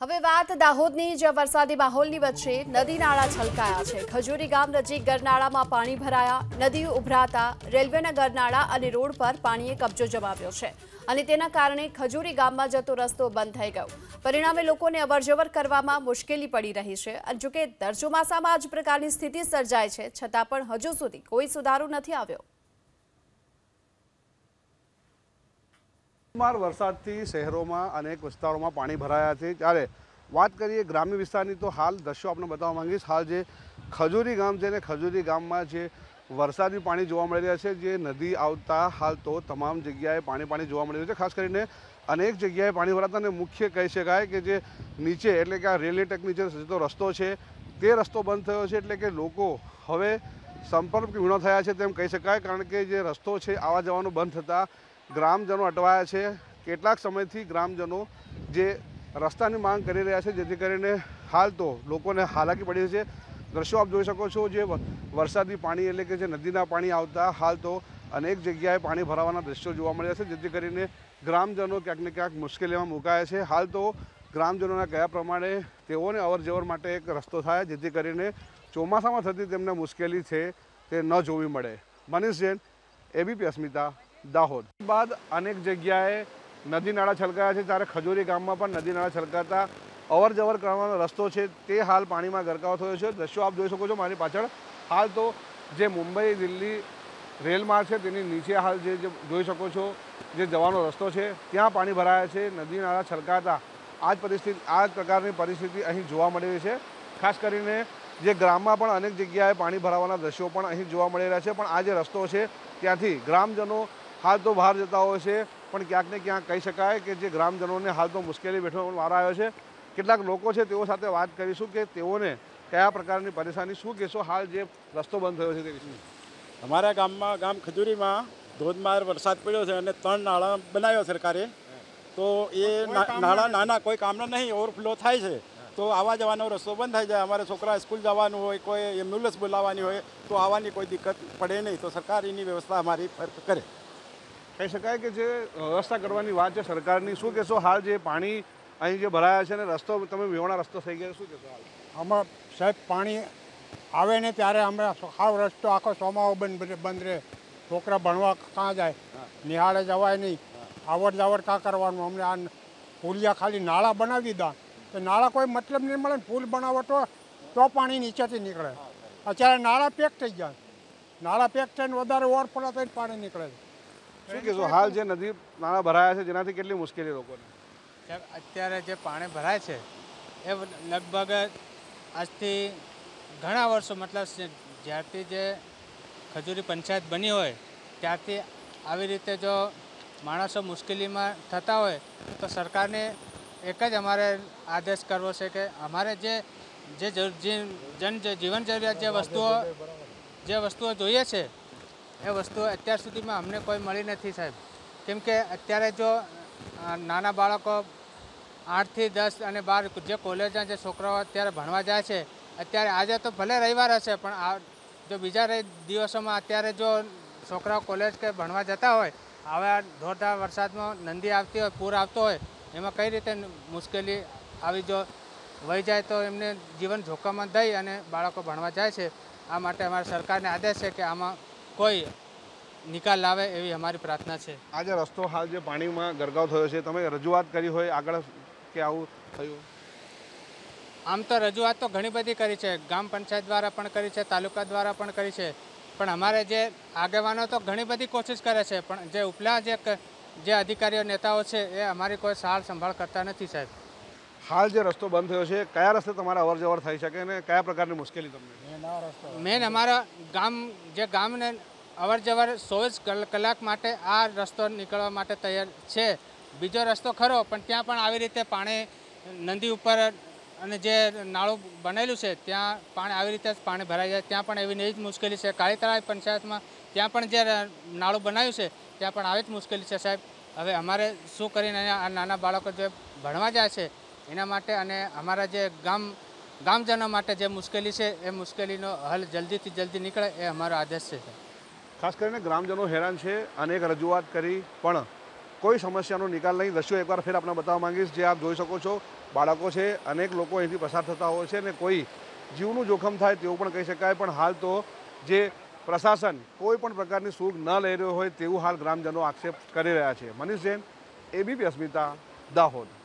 હવે વાત દાહોદની જે વરસાદી માહોલની વચ્ચે નદી નાળા છલકાયા છે ખજૂરી ગામ નજીક ગરનાળામાં પાણી ભરાયા નદી ઉભરાતા રેલવેના ગરનાળા અને રોડ પર પાણીએ કબજો જમાવ્યો છે અને તેના કારણે ખજુરી ગામમાં જતો રસ્તો બંધ થઈ ગયો પરિણામે લોકોને અવરજવર કરવામાં મુશ્કેલી પડી રહી છે જોકે દરજોમાસામાં આ જ પ્રકારની સ્થિતિ સર્જાય છે છતાં પણ હજુ સુધી કોઈ સુધારો નથી આવ્યો ધોધમાર વરસાદથી શહેરોમાં અનેક વિસ્તારોમાં પાણી ભરાયા છે ત્યારે વાત કરીએ ગ્રામ્ય વિસ્તારની તો હાલ દ્રશ્યો આપણે બતાવવા માંગીશ હાલ જે ખજૂરી ગામ છે ને ખજૂરી ગામમાં જે વરસાદી પાણી જોવા મળી રહ્યા છે જે નદી આવતા હાલ તો તમામ જગ્યાએ પાણી પાણી જોવા મળી રહ્યું છે ખાસ કરીને અનેક જગ્યાએ પાણી ભરાતા અને મુખ્ય કહી શકાય કે જે નીચે એટલે કે આ રેલવે ટ્રેક નીચે સીધો રસ્તો છે તે રસ્તો બંધ થયો છે એટલે કે લોકો હવે સંપર્ક વિણો થયા છે તેમ કહી શકાય કારણ કે જે રસ્તો છે આવવા જવાનું બંધ થતાં ગ્રામજનો અટવાયા છે કેટલાક સમયથી ગ્રામજનો જે રસ્તાની માંગ કરી રહ્યા છે જેથી કરીને હાલ તો લોકોને હાલાકી પડી છે દ્રશ્યો આપ જોઈ શકો છો જે વરસાદી પાણી એટલે કે જે નદીના પાણી આવતા હાલ તો અનેક જગ્યાએ પાણી ભરાવાના દ્રશ્યો જોવા મળ્યા છે જેથી કરીને ગ્રામજનો ક્યાંક ને ક્યાંક મુશ્કેલીમાં મુકાયા છે હાલ તો ગ્રામજનોના કયા પ્રમાણે તેઓને અવરજવર માટે એક રસ્તો થાય જેથી કરીને ચોમાસામાં થતી તેમને મુશ્કેલી છે તે ન જોવી મળે મનીષ જૈન એબીપી અસ્મિતા દાહોદ બાદ અનેક જગ્યાએ નદી નાળા છલકાયા છે ત્યારે ખજૂરી ગામમાં પણ નદી નાળા છલકાતા અવર જવર કરવાનો રસ્તો છે તે હાલ પાણીમાં ગરકાવ થયો છે દ્રશ્યો આપ જોઈ શકો છો મારી પાછળ હાલ તો જે મુંબઈ દિલ્હી રેલમાર્ગ છે તેની નીચે હાલ જે જોઈ શકો છો જે જવાનો રસ્તો છે ત્યાં પાણી ભરાયા છે નદી નાળા છલકાતા આ જ પરિસ્થિતિ આ જ પ્રકારની પરિસ્થિતિ અહીં જોવા મળી છે ખાસ કરીને જે ગ્રામમાં પણ અનેક જગ્યાએ પાણી ભરાવાના દ્રશ્યો પણ અહીં જોવા મળી રહ્યા છે પણ આ જે રસ્તો છે ત્યાંથી ગ્રામજનો હાલ તો બહાર જતા હોય છે પણ ક્યાંક ને ક્યાંક કહી શકાય કે જે ગ્રામજનોને હાલ તો મુશ્કેલી બેઠો વાર આવ્યો છે કેટલાક લોકો છે તેઓ સાથે વાત કરીશું કે તેઓને કયા પ્રકારની પરેશાની શું કહેશો હાલ જે રસ્તો બંધ થયો છે તે અમારા ગામમાં ગામ ખજૂરીમાં ધોધમાર વરસાદ પડ્યો છે અને ત્રણ નાળા બનાવ્યો સરકારે તો એ નાળા નાના કોઈ કામના નહીં ઓવરફ્લો થાય છે તો આવવા જવાનો રસ્તો બંધ થઈ જાય અમારે છોકરા સ્કૂલ જવાનું હોય કોઈ એમ્બ્યુલન્સ બોલાવવાની હોય તો આવવાની કોઈ દિક્કત પડે નહીં તો સરકાર એની વ્યવસ્થા અમારી કરે કહી શકાય કે જે વ્યવસ્થા કરવાની વાત છે સરકારની શું કહેશો હાલ જે પાણી અહીં જે ભરાયા છે ને રસ્તો તમે વિહોણા રસ્તો થઈ ગયો શું કહેશો હાલ આમાં સાહેબ પાણી આવે ને ત્યારે હમણાં સાવ રસ્તો આખો સોમાવો બંધ બંધ રહે છોકરા ભણવા કાં જાય નિહાળે જવાય નહીં આવડ જાવડ કાં કરવાનું અમને આ પુલિયા ખાલી નાળા બનાવી દીધા તો નાળા કોઈ મતલબ નહીં મળે ને પુલ બનાવટો તો પાણી નીચેથી નીકળે અત્યારે નાળા પેક થઈ ગયા નાળા પેક થઈને વધારે ઓવરફ્લો થઈને પાણી નીકળે છે શું કહેશો હાલ જે નદી નાણાં ભરાયા છે જેનાથી કેટલી મુશ્કેલી લોકોને સાહેબ અત્યારે જે પાણી ભરાય છે એ લગભગ આજથી ઘણા વર્ષો મતલબ જ્યારથી જે ખજૂરી પંચાયત બની હોય ત્યારથી આવી રીતે જો માણસો મુશ્કેલીમાં થતા હોય તો સરકારને એક જ અમારે આદેશ કરવો છે કે અમારે જે જે જન જીવન જરૂરિયાત જે વસ્તુઓ જે વસ્તુઓ જોઈએ છે એ વસ્તુ અત્યાર સુધીમાં અમને કોઈ મળી નથી સાહેબ કેમ કે અત્યારે જો નાના બાળકો આઠથી દસ અને બાર જે કોલેજના જે છોકરાઓ અત્યારે ભણવા જાય છે અત્યારે આજે તો ભલે રવિવાર હશે પણ આ જો બીજા દિવસોમાં અત્યારે જો છોકરાઓ કોલેજ કે ભણવા જતા હોય આવા ધોરધાર વરસાદમાં નંદી આવતી હોય પૂર આવતો હોય એમાં કઈ રીતે મુશ્કેલી આવી જો વહી જાય તો એમને જીવન જોખમમાં દઈ અને બાળકો ભણવા જાય છે આ માટે અમારા સરકારને આદેશ છે કે આમાં કોઈ નિકાલ લાવે એવી અમારી પ્રાર્થના છે આજે રસ્તો હાલ જે પાણીમાં ગરકાવ થયો છે તમે રજૂઆત કરી હોય આગળ કે આવું થયું આમ તો રજૂઆત તો ઘણી બધી કરી છે ગામ પંચાયત દ્વારા પણ કરી છે તાલુકા દ્વારા પણ કરી છે પણ અમારે જે આગેવાનો તો ઘણી બધી કોશિશ કરે છે પણ જે ઉપલા જે અધિકારીઓ નેતાઓ છે એ અમારી કોઈ સાર સંભાળ કરતા નથી સાહેબ હાલ જે રસ્તો બંધ થયો છે કયા રસ્તે તમારે અવર જવર થઈ શકે અને કયા પ્રકારની મુશ્કેલી તમને મેન અમારા ગામ જે ગામને અવર જવર ચોવીસ કલાક માટે આ રસ્તો નીકળવા માટે તૈયાર છે બીજો રસ્તો ખરો પણ ત્યાં પણ આવી રીતે પાણી નદી ઉપર અને જે નાળું બનેલું છે ત્યાં પાણી આવી રીતે જ પાણી ભરાઈ જાય ત્યાં પણ એવી એવી જ મુશ્કેલી છે કાળી તળાવ પંચાયતમાં ત્યાં પણ જે નાળું બનાવ્યું છે ત્યાં પણ આવી જ મુશ્કેલી છે સાહેબ હવે અમારે શું કરીને આ નાના બાળકો જે ભણવા જાય છે એના માટે અને અમારા જે ગામ ગામજનો માટે જે મુશ્કેલી છે એ મુશ્કેલીનો હલ જલ્દીથી જલ્દી નીકળે એ અમારો આદેશ છે ખાસ કરીને ગ્રામજનો હેરાન છે અનેક રજૂઆત કરી પણ કોઈ સમસ્યાનો નિકાલ નહીં દ્રશ્યો એકવાર ફેર આપણે બતાવવા માંગીશ જે આપ જોઈ શકો છો બાળકો છે અનેક લોકો અહીંથી પસાર થતા હોય છે અને કોઈ જીવનું જોખમ થાય તેવું પણ કહી શકાય પણ હાલ તો જે પ્રશાસન કોઈ પણ પ્રકારની સૂગ ન લઈ રહ્યો હોય તેવું હાલ ગ્રામજનો આક્ષેપ કરી રહ્યા છે મનીષ જૈન એબીપી અસ્મિતા દાહોદ